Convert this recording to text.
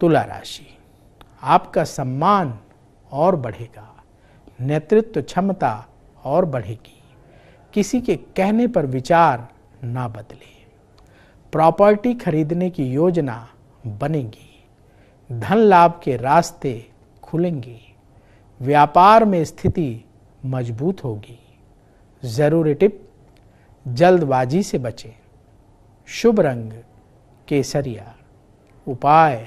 तुला राशि आपका सम्मान और बढ़ेगा नेतृत्व क्षमता और बढ़ेगी किसी के कहने पर विचार ना बदले प्रॉपर्टी खरीदने की योजना बनेगी धन लाभ के रास्ते खुलेंगे व्यापार में स्थिति मजबूत होगी ज़रूरी टिप जल्दबाजी से बचें शुभ रंग केसरिया उपाय